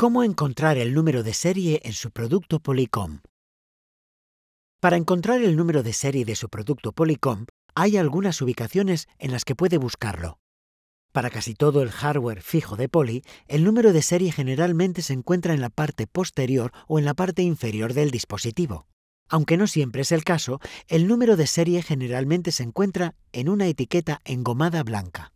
Cómo encontrar el número de serie en su producto Polycom. Para encontrar el número de serie de su producto Polycom, hay algunas ubicaciones en las que puede buscarlo. Para casi todo el hardware fijo de Poly, el número de serie generalmente se encuentra en la parte posterior o en la parte inferior del dispositivo. Aunque no siempre es el caso, el número de serie generalmente se encuentra en una etiqueta engomada blanca.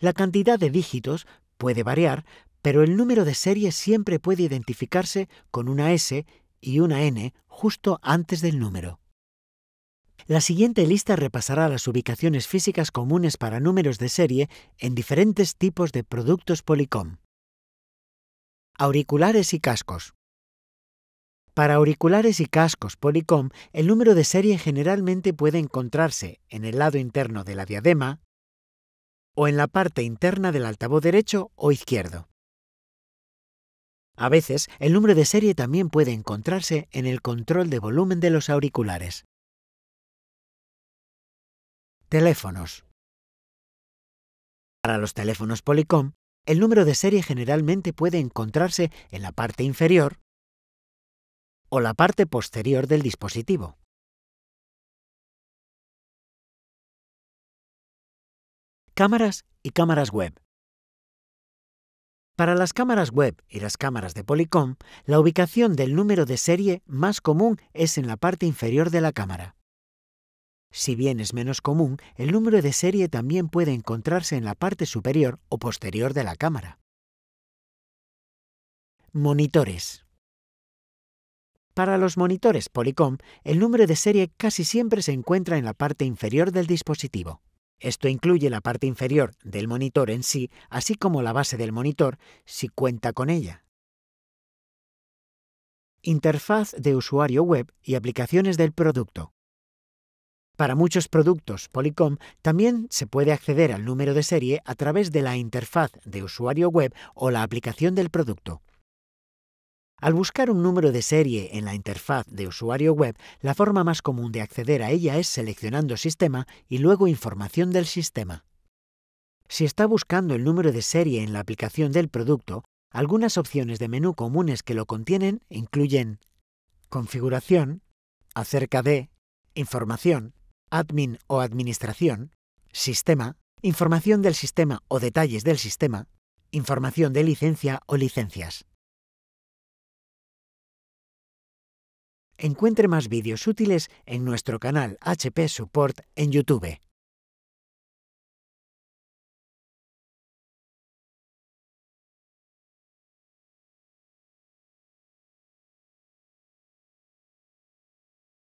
La cantidad de dígitos puede variar, pero el número de serie siempre puede identificarse con una S y una N justo antes del número. La siguiente lista repasará las ubicaciones físicas comunes para números de serie en diferentes tipos de productos Policom. Auriculares y cascos. Para auriculares y cascos Policom, el número de serie generalmente puede encontrarse en el lado interno de la diadema o en la parte interna del altavoz derecho o izquierdo. A veces, el número de serie también puede encontrarse en el control de volumen de los auriculares. Teléfonos. Para los teléfonos Policom, el número de serie generalmente puede encontrarse en la parte inferior o la parte posterior del dispositivo. Cámaras y cámaras web. Para las cámaras web y las cámaras de Polycom, la ubicación del número de serie más común es en la parte inferior de la cámara. Si bien es menos común, el número de serie también puede encontrarse en la parte superior o posterior de la cámara. Monitores. Para los monitores Policom, el número de serie casi siempre se encuentra en la parte inferior del dispositivo. Esto incluye la parte inferior del monitor en sí, así como la base del monitor, si cuenta con ella. Interfaz de usuario web y aplicaciones del producto. Para muchos productos Polycom también se puede acceder al número de serie a través de la interfaz de usuario web o la aplicación del producto. Al buscar un número de serie en la interfaz de usuario web, la forma más común de acceder a ella es seleccionando Sistema y luego Información del sistema. Si está buscando el número de serie en la aplicación del producto, algunas opciones de menú comunes que lo contienen incluyen Configuración, Acerca de, Información, Admin o Administración, Sistema, Información del sistema o detalles del sistema, Información de licencia o licencias. Encuentre más vídeos útiles en nuestro canal HP Support en YouTube.